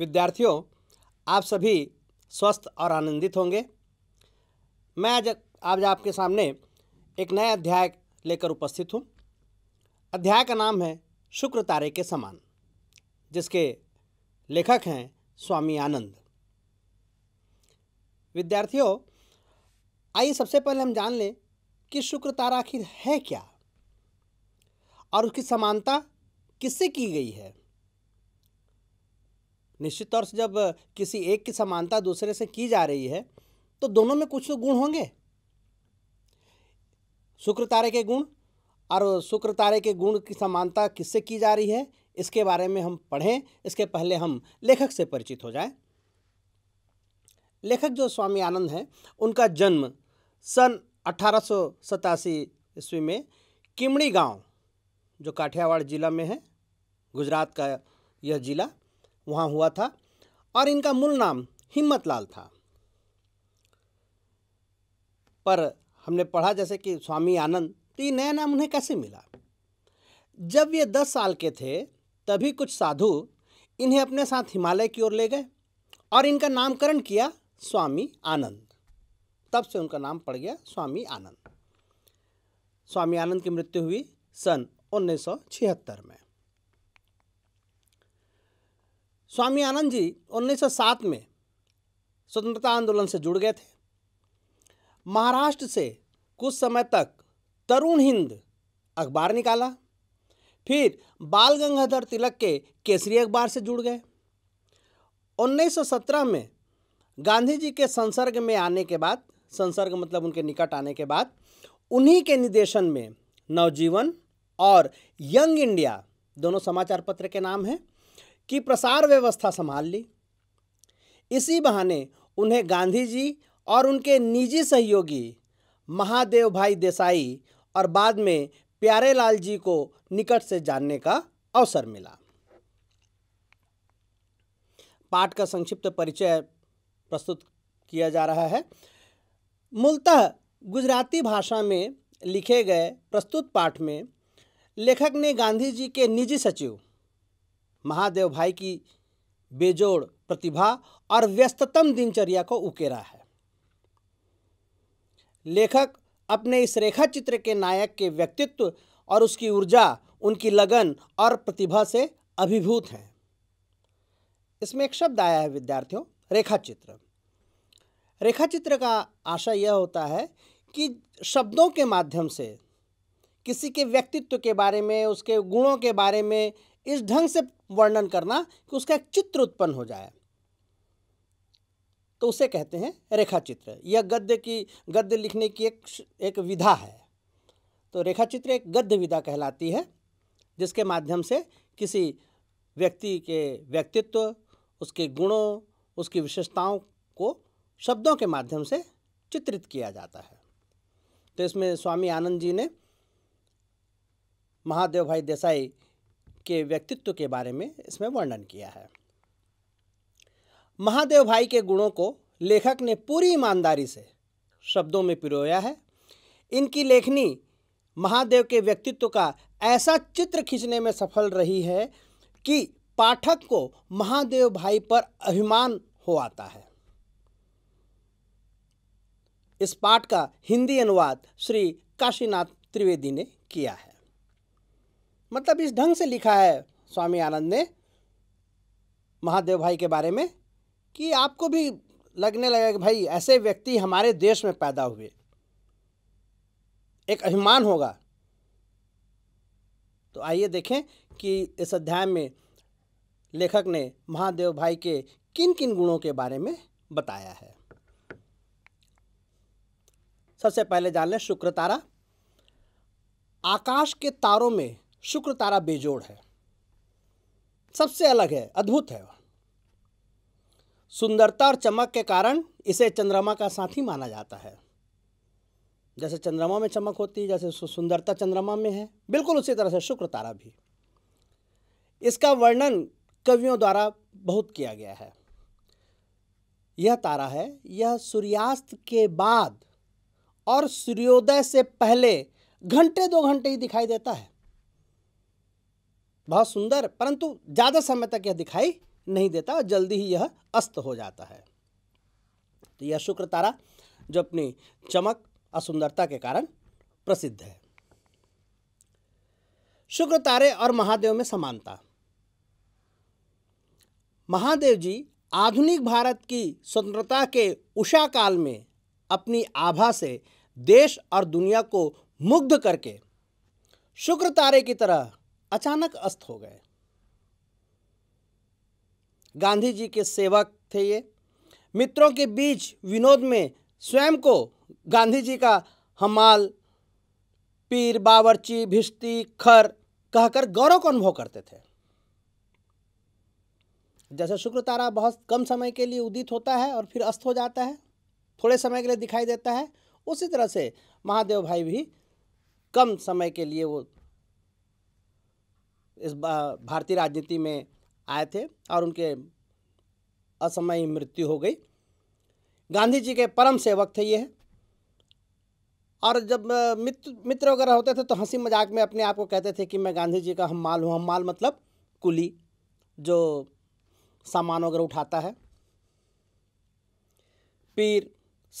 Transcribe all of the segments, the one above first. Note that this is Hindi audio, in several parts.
विद्यार्थियों आप सभी स्वस्थ और आनंदित होंगे मैं आज आज आपके सामने एक नया अध्याय लेकर उपस्थित हूँ अध्याय का नाम है शुक्र तारे के समान जिसके लेखक हैं स्वामी आनंद विद्यार्थियों आइए सबसे पहले हम जान लें कि शुक्र तारा आखिर है क्या और उसकी समानता किससे की गई है निश्चित तौर से जब किसी एक की समानता दूसरे से की जा रही है तो दोनों में कुछ तो गुण होंगे शुक्र तारे के गुण और शुक्र तारे के गुण की समानता किससे की जा रही है इसके बारे में हम पढ़ें इसके पहले हम लेखक से परिचित हो जाएं लेखक जो स्वामी आनंद हैं उनका जन्म सन अठारह ईस्वी में किमड़ी गांव जो काठियावाड़ जिला में है गुजरात का यह जिला वहाँ हुआ था और इनका मूल नाम हिम्मत लाल था पर हमने पढ़ा जैसे कि स्वामी आनंद तो ये नया नाम उन्हें कैसे मिला जब ये दस साल के थे तभी कुछ साधु इन्हें अपने साथ हिमालय की ओर ले गए और इनका नामकरण किया स्वामी आनंद तब से उनका नाम पड़ गया स्वामी आनंद स्वामी आनंद की मृत्यु हुई सन 1976 में स्वामी आनंद जी 1907 में स्वतंत्रता आंदोलन से जुड़ गए थे महाराष्ट्र से कुछ समय तक तरुण हिंद अखबार निकाला फिर बाल गंगाधर तिलक के केसरी अखबार से जुड़ गए 1917 में गांधी जी के संसर्ग में आने के बाद संसर्ग मतलब उनके निकट आने के बाद उन्हीं के निर्देशन में नवजीवन और यंग इंडिया दोनों समाचार पत्र के नाम हैं की प्रसार व्यवस्था संभाल ली इसी बहाने उन्हें गांधी जी और उनके निजी सहयोगी महादेव भाई देसाई और बाद में प्यारे लाल जी को निकट से जानने का अवसर मिला पाठ का संक्षिप्त परिचय प्रस्तुत किया जा रहा है मूलतः गुजराती भाषा में लिखे गए प्रस्तुत पाठ में लेखक ने गांधी जी के निजी सचिव महादेव भाई की बेजोड़ प्रतिभा और व्यस्ततम दिनचर्या को उकेरा है लेखक अपने इस रेखा चित्र के नायक के व्यक्तित्व और उसकी ऊर्जा उनकी लगन और प्रतिभा से अभिभूत हैं इसमें एक शब्द आया है विद्यार्थियों रेखा चित्र रेखा चित्र का आशा यह होता है कि शब्दों के माध्यम से किसी के व्यक्तित्व के बारे में उसके गुणों के बारे में इस ढंग से वर्णन करना कि उसका एक चित्र उत्पन्न हो जाए तो उसे कहते हैं रेखा चित्र यह गद्य की गद्य लिखने की एक एक विधा है तो रेखा चित्र एक गद्य विधा कहलाती है जिसके माध्यम से किसी व्यक्ति के व्यक्तित्व उसके गुणों उसकी विशेषताओं को शब्दों के माध्यम से चित्रित किया जाता है तो इसमें स्वामी आनंद जी ने महादेव भाई देसाई के व्यक्तित्व के बारे में इसमें वर्णन किया है महादेव भाई के गुणों को लेखक ने पूरी ईमानदारी से शब्दों में पिरोया है इनकी लेखनी महादेव के व्यक्तित्व का ऐसा चित्र खींचने में सफल रही है कि पाठक को महादेव भाई पर अभिमान हो आता है इस पाठ का हिंदी अनुवाद श्री काशीनाथ त्रिवेदी ने किया है मतलब इस ढंग से लिखा है स्वामी आनंद ने महादेव भाई के बारे में कि आपको भी लगने लगा कि भाई ऐसे व्यक्ति हमारे देश में पैदा हुए एक अभिमान होगा तो आइए देखें कि इस अध्याय में लेखक ने महादेव भाई के किन किन गुणों के बारे में बताया है सबसे पहले जान लें शुक्र तारा आकाश के तारों में शुक्र तारा बेजोड़ है सबसे अलग है अद्भुत है सुंदरता और चमक के कारण इसे चंद्रमा का साथी माना जाता है जैसे चंद्रमा में चमक होती है जैसे सुंदरता चंद्रमा में है बिल्कुल उसी तरह से शुक्र तारा भी इसका वर्णन कवियों द्वारा बहुत किया गया है यह तारा है यह सूर्यास्त के बाद और सूर्योदय से पहले घंटे दो घंटे ही दिखाई देता है बहुत सुंदर परंतु ज़्यादा समय तक यह दिखाई नहीं देता और जल्दी ही यह अस्त हो जाता है तो यह शुक्र तारा जो अपनी चमक और सुंदरता के कारण प्रसिद्ध है शुक्र तारे और महादेव में समानता महादेव जी आधुनिक भारत की स्वतंत्रता के उषा काल में अपनी आभा से देश और दुनिया को मुग्ध करके शुक्र तारे की तरह अचानक अस्त हो गए गांधी जी के सेवक थे ये मित्रों के बीच विनोद में स्वयं को गांधी जी का हमाल पीर बावर्ची भिष्टी खर कहकर गौरव का अनुभव करते थे जैसे शुक्र तारा बहुत कम समय के लिए उदित होता है और फिर अस्त हो जाता है थोड़े समय के लिए दिखाई देता है उसी तरह से महादेव भाई भी कम समय के लिए वो इस भारतीय राजनीति में आए थे और उनके असमय मृत्यु हो गई गांधी जी के परम सेवक थे ये और जब मित्र मित्र वगैरह होते थे तो हंसी मजाक में अपने आप को कहते थे कि मैं गांधी जी का हम माल हूँ हम माल मतलब कुली जो सामान वगैरह उठाता है पीर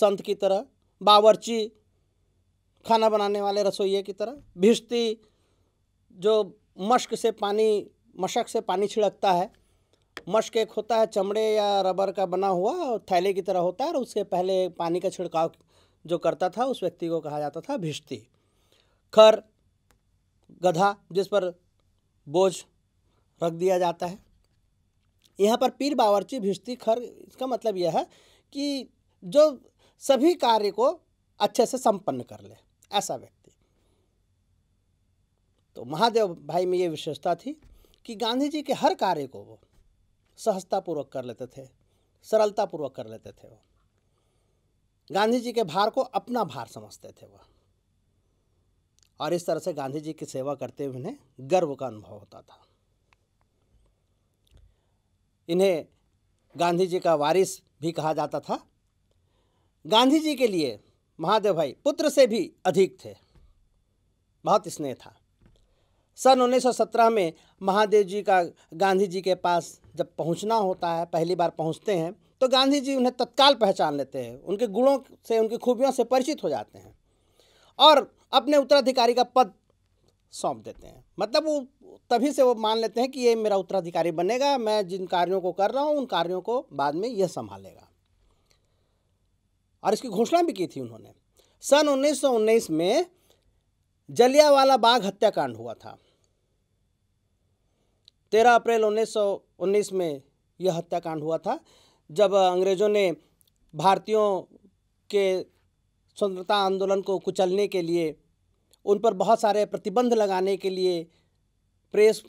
संत की तरह बावर्ची खाना बनाने वाले रसोइये की तरह भिश्ती जो मश्क से पानी मशक से पानी छिड़कता है मश्क एक होता है चमड़े या रबर का बना हुआ थैले की तरह होता है और उसके पहले पानी का छिड़काव जो करता था उस व्यक्ति को कहा जाता था भिष्टी खर गधा जिस पर बोझ रख दिया जाता है यहाँ पर पीर बावर्ची भिष्टी खर इसका मतलब यह है कि जो सभी कार्य को अच्छे से संपन्न कर ले ऐसा व्यक्ति तो महादेव भाई में ये विशेषता थी कि गांधी जी के हर कार्य को वो सहजतापूर्वक कर लेते थे सरलतापूर्वक कर लेते थे वो गांधी जी के भार को अपना भार समझते थे वह और इस तरह से गांधी जी की सेवा करते हुए इन्हें गर्व का अनुभव होता था इन्हें गांधी जी का वारिस भी कहा जाता था गांधी जी के लिए महादेव भाई पुत्र से भी अधिक थे बहुत स्नेह था सन 1917 में महादेव जी का गांधी जी के पास जब पहुंचना होता है पहली बार पहुंचते हैं तो गांधी जी उन्हें तत्काल पहचान लेते हैं उनके गुणों से उनकी खूबियों से परिचित हो जाते हैं और अपने उत्तराधिकारी का पद सौंप देते हैं मतलब वो तभी से वो मान लेते हैं कि ये मेरा उत्तराधिकारी बनेगा मैं जिन कार्यों को कर रहा हूँ उन कार्यों को बाद में यह संभालेगा और इसकी घोषणा भी की थी उन्होंने सन 1919 में जलियावाला बाग हत्याकांड हुआ था तेरह अप्रैल 1919 में यह हत्याकांड हुआ था जब अंग्रेज़ों ने भारतीयों के स्वतंत्रता आंदोलन को कुचलने के लिए उन पर बहुत सारे प्रतिबंध लगाने के लिए प्रेस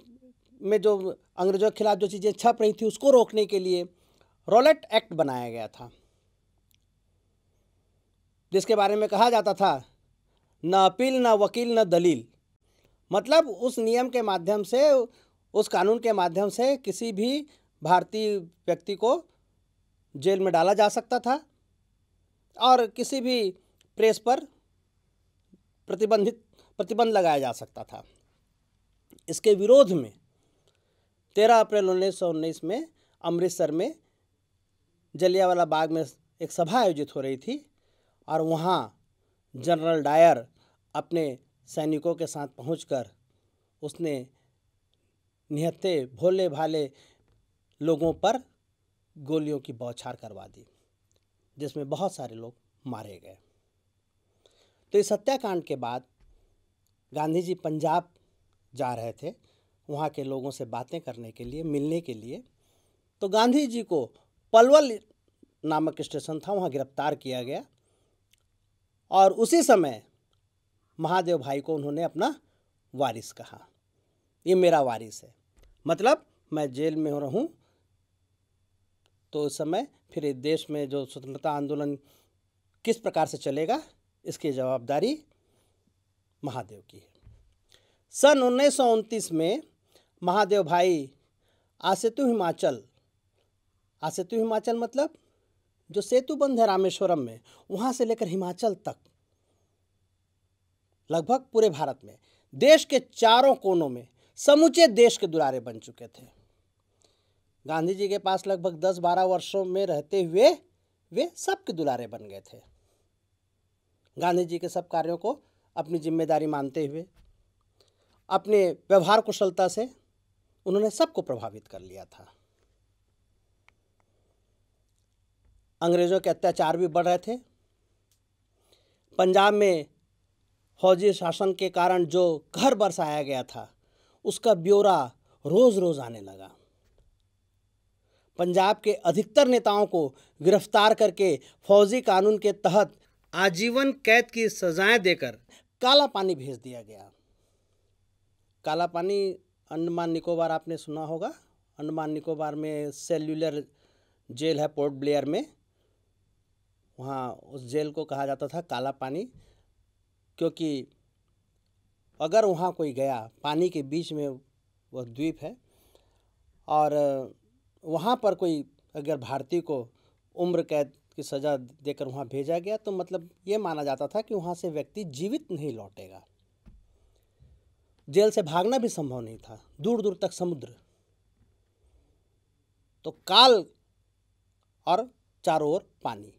में जो अंग्रेज़ों के खिलाफ जो चीज़ें छप रही थी उसको रोकने के लिए रोलेट एक्ट बनाया गया था जिसके बारे में कहा जाता था न अपील न वकील न दलील मतलब उस नियम के माध्यम से उस कानून के माध्यम से किसी भी भारतीय व्यक्ति को जेल में डाला जा सकता था और किसी भी प्रेस पर प्रतिबंधित प्रतिबंध लगाया जा सकता था इसके विरोध में तेरह अप्रैल उन्नीस सौ उन्नीस में अमृतसर में जलियावाला बाग में एक सभा आयोजित हो रही थी और वहाँ जनरल डायर अपने सैनिकों के साथ पहुँच उसने निहत्ते भोले भाले लोगों पर गोलियों की बौछार करवा दी जिसमें बहुत सारे लोग मारे गए तो इस हत्याकांड के बाद गांधी जी पंजाब जा रहे थे वहाँ के लोगों से बातें करने के लिए मिलने के लिए तो गांधी जी को पलवल नामक स्टेशन था वहाँ गिरफ्तार किया गया और उसी समय महादेव भाई को उन्होंने अपना वारिस कहा ये मेरा वारिस है मतलब मैं जेल में हो रहूँ तो उस समय फिर इस देश में जो स्वतंत्रता आंदोलन किस प्रकार से चलेगा इसकी जवाबदारी महादेव की है सन उन्नीस में महादेव भाई आसेतु हिमाचल आसेतु हिमाचल मतलब जो सेतु बंध है रामेश्वरम में वहाँ से लेकर हिमाचल तक लगभग पूरे भारत में देश के चारों कोनों में समूचे देश के दुलारे बन चुके थे गांधी जी के पास लगभग दस बारह वर्षों में रहते हुए वे सबके दुलारे बन गए थे गांधी जी के सब कार्यों को अपनी जिम्मेदारी मानते हुए अपने व्यवहार कुशलता से उन्होंने सबको प्रभावित कर लिया था अंग्रेज़ों के अत्याचार भी बढ़ रहे थे पंजाब में फौजी शासन के कारण जो घर बरसाया गया था उसका ब्यौरा रोज़ रोज़ आने लगा पंजाब के अधिकतर नेताओं को गिरफ्तार करके फौजी कानून के तहत आजीवन कैद की सजाएं देकर काला पानी भेज दिया गया काला पानी अंडमान निकोबार आपने सुना होगा अंडमान निकोबार में सेल्यूलर जेल है पोर्ट ब्लेयर में वहाँ उस जेल को कहा जाता था काला पानी क्योंकि अगर वहाँ कोई गया पानी के बीच में वह द्वीप है और वहाँ पर कोई अगर भारतीय को उम्र कैद की सज़ा देकर वहाँ भेजा गया तो मतलब ये माना जाता था कि वहाँ से व्यक्ति जीवित नहीं लौटेगा जेल से भागना भी संभव नहीं था दूर दूर तक समुद्र तो काल और चारों ओर पानी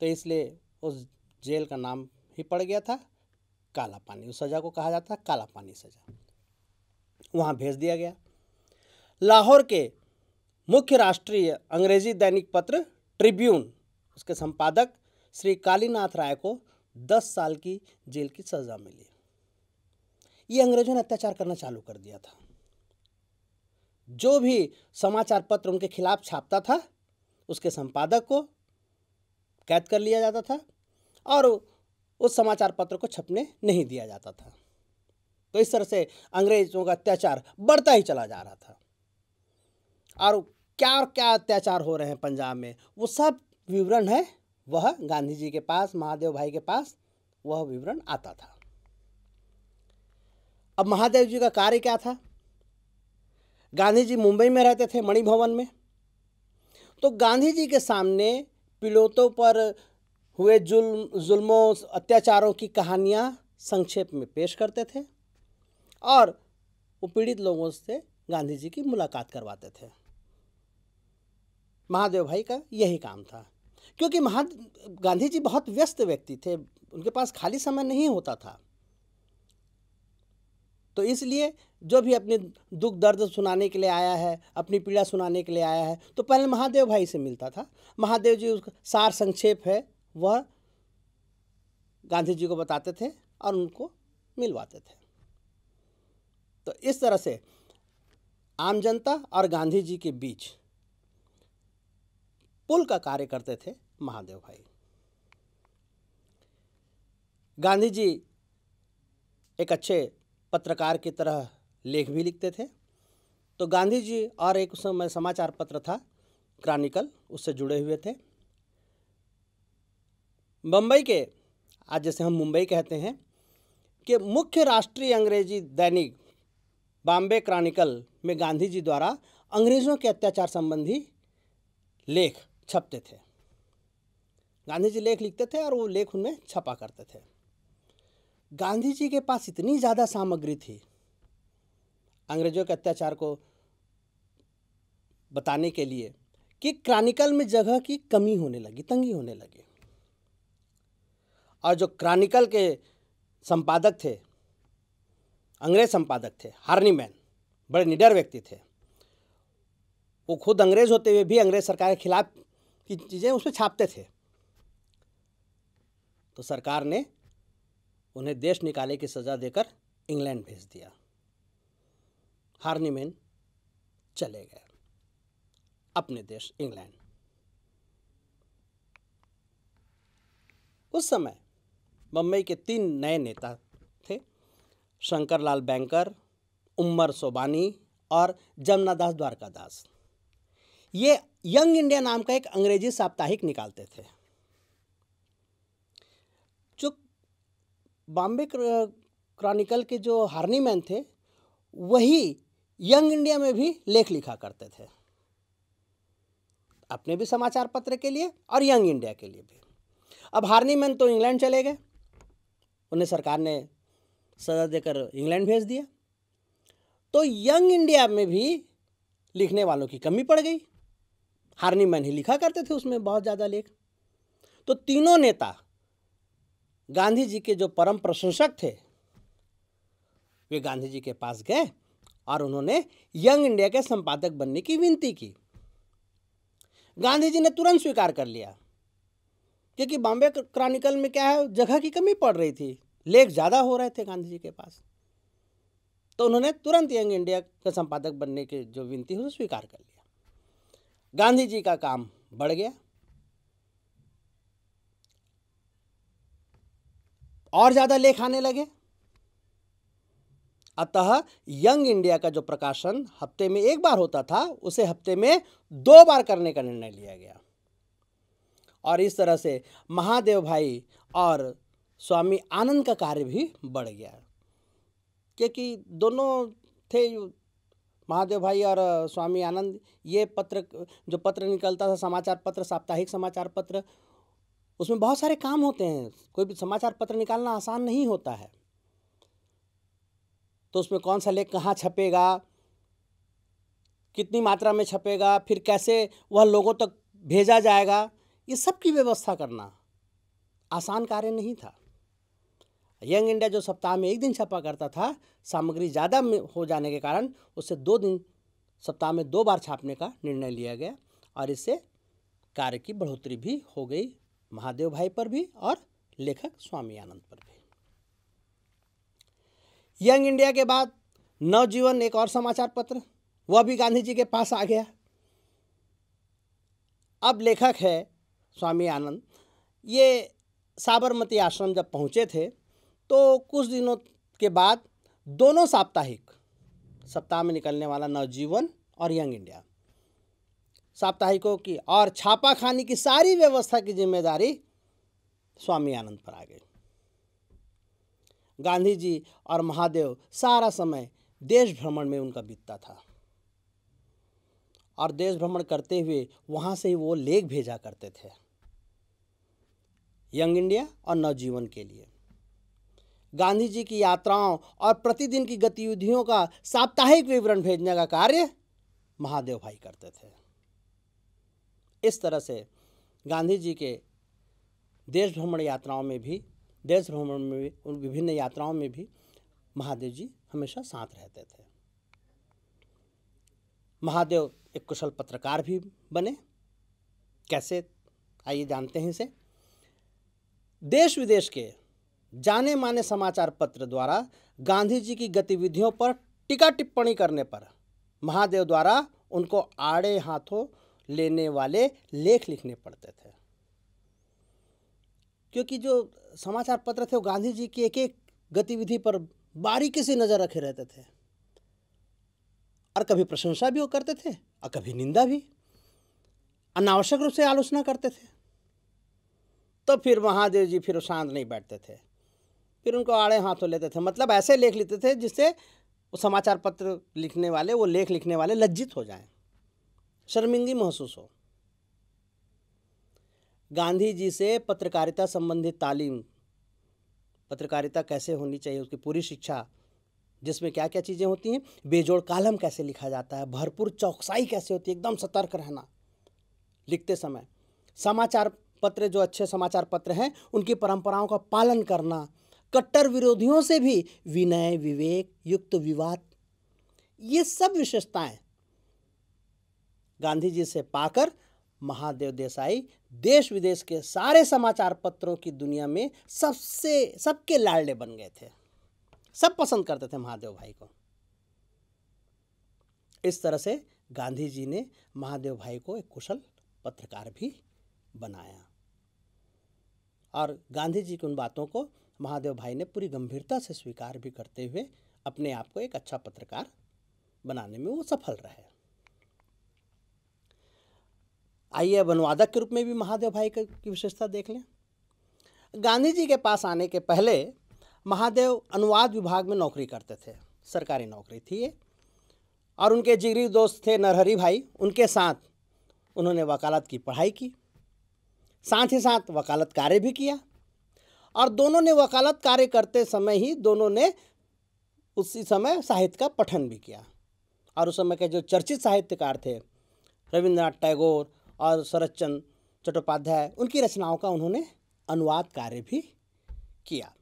तो इसलिए उस जेल का नाम ही पड़ गया था काला पानी उस सज़ा को कहा जाता है काला पानी सज़ा वहाँ भेज दिया गया लाहौर के मुख्य राष्ट्रीय अंग्रेजी दैनिक पत्र ट्रिब्यून उसके संपादक श्री कालीनाथ राय को दस साल की जेल की सज़ा मिली ये अंग्रेजों ने अत्याचार करना चालू कर दिया था जो भी समाचार पत्र उनके खिलाफ छापता था उसके संपादक को कैद कर लिया जाता था और उस समाचार पत्र को छपने नहीं दिया जाता था तो इस तरह से अंग्रेजों का अत्याचार बढ़ता ही चला जा रहा था और क्या और क्या अत्याचार हो रहे हैं पंजाब में वो सब विवरण है वह गांधी जी के पास महादेव भाई के पास वह विवरण आता था अब महादेव जी का कार्य क्या था गांधी जी मुंबई में रहते थे मणि भवन में तो गांधी जी के सामने पिलोतों पर हुए जुल्म जुल्मों अत्याचारों की कहानियाँ संक्षेप में पेश करते थे और वो पीड़ित लोगों से गांधी जी की मुलाकात करवाते थे महादेव भाई का यही काम था क्योंकि महा गांधी जी बहुत व्यस्त व्यक्ति थे उनके पास खाली समय नहीं होता था तो इसलिए जो भी अपने दुख दर्द सुनाने के लिए आया है अपनी पीड़ा सुनाने के लिए आया है तो पहले महादेव भाई से मिलता था महादेव जी उसका सार संक्षेप है वह गांधी जी को बताते थे और उनको मिलवाते थे तो इस तरह से आम जनता और गांधी जी के बीच पुल का कार्य करते थे महादेव भाई गांधी जी एक अच्छे पत्रकार की तरह लेख भी लिखते थे तो गांधी जी और एक समय समाचार पत्र था क्रॉनिकल उससे जुड़े हुए थे बम्बई के आज जैसे हम मुंबई कहते हैं कि मुख्य राष्ट्रीय अंग्रेजी दैनिक बॉम्बे क्रॉनिकल में गांधी जी द्वारा अंग्रेज़ों के अत्याचार संबंधी लेख छपते थे गांधी जी लेख लिखते थे और वो लेख उनमें छपा करते थे गांधी जी के पास इतनी ज़्यादा सामग्री थी अंग्रेज़ों के अत्याचार को बताने के लिए कि क्रॉनिकल में जगह की कमी होने लगी तंगी होने लगी और जो क्रॉनिकल के संपादक थे अंग्रेज संपादक थे हार्नी मैन बड़े निडर व्यक्ति थे वो खुद अंग्रेज होते हुए भी अंग्रेज सरकार के खिलाफ की चीज़ें उसमें छापते थे तो सरकार ने उन्हें देश निकाले की सज़ा देकर इंग्लैंड भेज दिया हार्नी मैन चले गए अपने देश इंग्लैंड उस समय बम्बई के तीन नए नेता थे शंकर लाल बैंकर उमर सोबानी और जमुनादास द्वारकादास ये यंग इंडिया नाम का एक अंग्रेजी साप्ताहिक निकालते थे जो बॉम्बे क्रॉनिकल के जो हार्नी मैन थे वही यंग इंडिया में भी लेख लिखा करते थे अपने भी समाचार पत्र के लिए और यंग इंडिया के लिए भी अब हार्नी मैन तो इंग्लैंड चले गए उन्हें सरकार ने सजा देकर इंग्लैंड भेज दिया तो यंग इंडिया में भी लिखने वालों की कमी पड़ गई हार्नी मैन ही लिखा करते थे उसमें बहुत ज़्यादा लेख तो तीनों नेता गांधी जी के जो परम प्रशंसक थे वे गांधी जी के पास गए और उन्होंने यंग इंडिया के संपादक बनने की विनती की गांधी जी ने तुरंत स्वीकार कर लिया क्योंकि बॉम्बे क्रॉनिकल में क्या है जगह की कमी पड़ रही थी लेख ज़्यादा हो रहे थे गांधी जी के पास तो उन्होंने तुरंत यंग इंडिया के संपादक बनने की जो विनती हुई स्वीकार कर लिया गांधी जी का काम बढ़ गया और ज़्यादा लेख आने लगे अतः यंग इंडिया का जो प्रकाशन हफ्ते में एक बार होता था उसे हफ्ते में दो बार करने का निर्णय लिया गया और इस तरह से महादेव भाई और स्वामी आनंद का कार्य भी बढ़ गया क्योंकि दोनों थे महादेव भाई और स्वामी आनंद ये पत्र जो पत्र निकलता था समाचार पत्र साप्ताहिक समाचार पत्र उसमें बहुत सारे काम होते हैं कोई भी समाचार पत्र निकालना आसान नहीं होता है तो उसमें कौन सा लेख कहाँ छपेगा कितनी मात्रा में छपेगा फिर कैसे वह लोगों तक भेजा जाएगा ये सब की व्यवस्था करना आसान कार्य नहीं था यंग इंडिया जो सप्ताह में एक दिन छपा करता था सामग्री ज़्यादा हो जाने के कारण उससे दो दिन सप्ताह में दो बार छापने का निर्णय लिया गया और इससे कार्य की बढ़ोतरी भी हो गई महादेव भाई पर भी और लेखक स्वामी आनंद पर भी यंग इंडिया के बाद नवजीवन एक और समाचार पत्र वह भी गांधी जी के पास आ गया अब लेखक है स्वामी आनंद ये साबरमती आश्रम जब पहुँचे थे तो कुछ दिनों के बाद दोनों साप्ताहिक सप्ताह में निकलने वाला नवजीवन और यंग इंडिया साप्ताहिकों की और छापा खाने की सारी व्यवस्था की जिम्मेदारी स्वामी आनंद पर आ गई गांधी जी और महादेव सारा समय देश भ्रमण में उनका बीतता था और देश भ्रमण करते हुए वहाँ से ही वो लेख भेजा करते थे यंग इंडिया और नवजीवन के लिए गांधी जी की यात्राओं और प्रतिदिन की गतिविधियों का साप्ताहिक विवरण भेजने का कार्य महादेव भाई करते थे इस तरह से गांधी जी के देश भ्रमण यात्राओं में भी देश भ्रमण में भी उन विभिन्न यात्राओं में भी महादेव जी हमेशा साथ रहते थे महादेव एक कुशल पत्रकार भी बने कैसे आइए जानते हैं इसे देश विदेश के जाने माने समाचार पत्र द्वारा गांधी जी की गतिविधियों पर टीका टिप्पणी करने पर महादेव द्वारा उनको आड़े हाथों लेने वाले लेख लिखने पड़ते थे क्योंकि जो समाचार पत्र थे वो गांधी जी की एक एक गतिविधि पर बारीकी से नज़र रखे रहते थे और कभी प्रशंसा भी वो करते थे और कभी निंदा भी अनावश्यक रूप से आलोचना करते थे तो फिर महादेव जी फिर शांत नहीं बैठते थे फिर उनको आड़े हाथों लेते थे मतलब ऐसे लेख लेते थे जिससे वो समाचार पत्र लिखने वाले वो लेख लिखने वाले लज्जित हो जाएं शर्मिंदगी महसूस हो गांधी जी से पत्रकारिता संबंधी तालीम पत्रकारिता कैसे होनी चाहिए उसकी पूरी शिक्षा जिसमें क्या क्या चीज़ें होती हैं बेजोड़ कालम कैसे लिखा जाता है भरपूर चौकसाई कैसे होती है एकदम सतर्क रहना लिखते समय समाचार पत्र जो अच्छे समाचार पत्र हैं उनकी परंपराओं का पालन करना कट्टर विरोधियों से भी विनय विवेक युक्त विवाद ये सब विशेषताएं गांधी जी से पाकर महादेव देसाई देश विदेश के सारे समाचार पत्रों की दुनिया में सबसे सबके लाडले बन गए थे सब पसंद करते थे महादेव भाई को इस तरह से गांधी जी ने महादेव भाई को एक कुशल पत्रकार भी बनाया और गांधी जी की उन बातों को महादेव भाई ने पूरी गंभीरता से स्वीकार भी करते हुए अपने आप को एक अच्छा पत्रकार बनाने में वो सफल रहे आइए अब अनुवादक के रूप में भी महादेव भाई की विशेषता देख लें गांधी जी के पास आने के पहले महादेव अनुवाद विभाग में नौकरी करते थे सरकारी नौकरी थी ये और उनके जिगरी दोस्त थे नरहरी भाई उनके साथ उन्होंने वकालत की पढ़ाई की साथ ही साथ वकालत कार्य भी किया और दोनों ने वकालत कार्य करते समय ही दोनों ने उसी समय साहित्य का पठन भी किया और उस समय के जो चर्चित साहित्यकार थे रविंद्रनाथ टैगोर और शरदचंद चट्टोपाध्याय उनकी रचनाओं का उन्होंने अनुवाद कार्य भी किया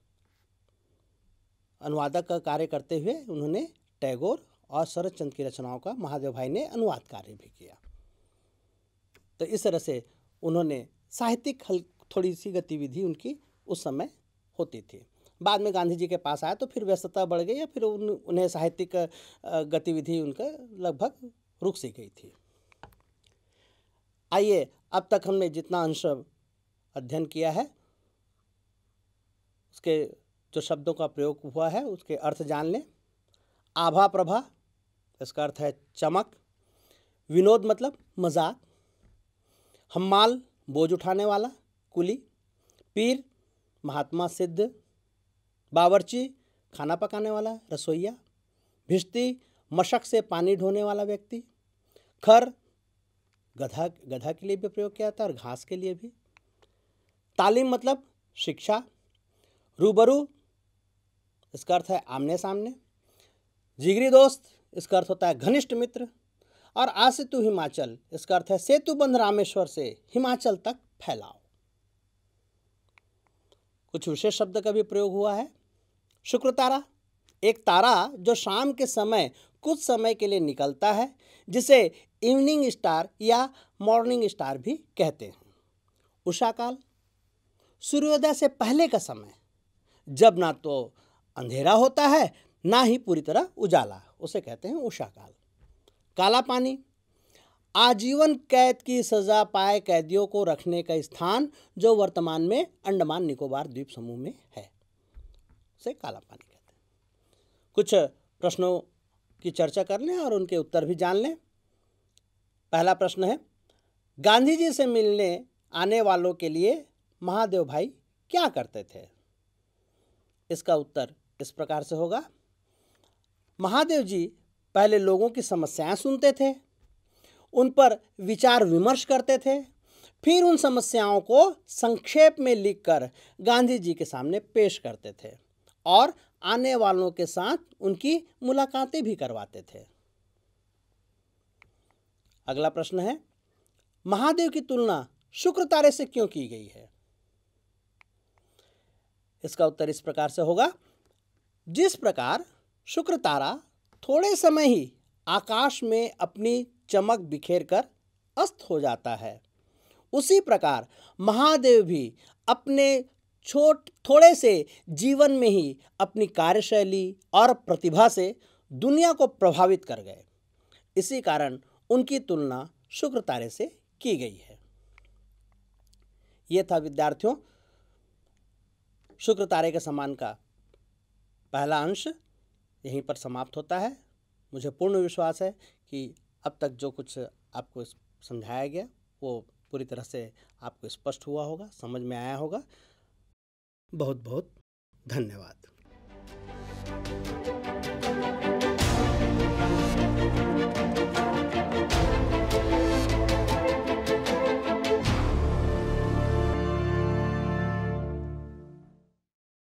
अनुवादक का कार्य करते हुए उन्होंने टैगोर और शरदचंद की रचनाओं का महादेव भाई ने अनुवाद कार्य भी किया तो इस तरह से उन्होंने साहित्यिक हल थोड़ी सी गतिविधि उनकी उस समय होती थी बाद में गांधी जी के पास आया तो फिर व्यस्तता बढ़ गई या फिर उन उन्हें साहित्यिक गतिविधि उनका लगभग रुक सी गई थी आइए अब तक हमने जितना अंश अध्ययन किया है उसके जो शब्दों का प्रयोग हुआ है उसके अर्थ जान लें आभा प्रभा इसका अर्थ है चमक विनोद मतलब मजाक हम्माल बोझ उठाने वाला कुली पीर महात्मा सिद्ध बावर्ची खाना पकाने वाला रसोईया भिश्ती मशक से पानी ढोने वाला व्यक्ति खर गधा गधा के लिए भी प्रयोग किया जाता है और घास के लिए भी तालीम मतलब शिक्षा रूबरू इसका अर्थ है आमने सामने जिगरी दोस्त इसका अर्थ होता है घनिष्ठ मित्र और आ सेतु हिमाचल इसका अर्थ है सेतु बंध रामेश्वर से हिमाचल तक फैलाओ कुछ विशेष शब्द का भी प्रयोग हुआ है शुक्र तारा एक तारा जो शाम के समय कुछ समय के लिए निकलता है जिसे इवनिंग स्टार या मॉर्निंग स्टार भी कहते हैं उषा काल सूर्योदय से पहले का समय जब ना तो अंधेरा होता है ना ही पूरी तरह उजाला उसे कहते हैं उषा काल काला पानी आजीवन कैद की सजा पाए कैदियों को रखने का स्थान जो वर्तमान में अंडमान निकोबार द्वीप समूह में है से काला पानी कहते हैं कुछ प्रश्नों की चर्चा कर लें और उनके उत्तर भी जान लें पहला प्रश्न है गांधी जी से मिलने आने वालों के लिए महादेव भाई क्या करते थे इसका उत्तर इस प्रकार से होगा महादेव जी पहले लोगों की समस्याएं सुनते थे उन पर विचार विमर्श करते थे फिर उन समस्याओं को संक्षेप में लिखकर गांधी जी के सामने पेश करते थे और आने वालों के साथ उनकी मुलाकातें भी करवाते थे अगला प्रश्न है महादेव की तुलना शुक्र तारे से क्यों की गई है इसका उत्तर इस प्रकार से होगा जिस प्रकार शुक्र तारा थोड़े समय ही आकाश में अपनी चमक बिखेर कर अस्त हो जाता है उसी प्रकार महादेव भी अपने छोट थोड़े से जीवन में ही अपनी कार्यशैली और प्रतिभा से दुनिया को प्रभावित कर गए इसी कारण उनकी तुलना शुक्र तारे से की गई है यह था विद्यार्थियों शुक्र तारे के समान का पहला अंश यहीं पर समाप्त होता है मुझे पूर्ण विश्वास है कि अब तक जो कुछ आपको समझाया गया वो पूरी तरह से आपको स्पष्ट हुआ होगा समझ में आया होगा बहुत बहुत धन्यवाद thank you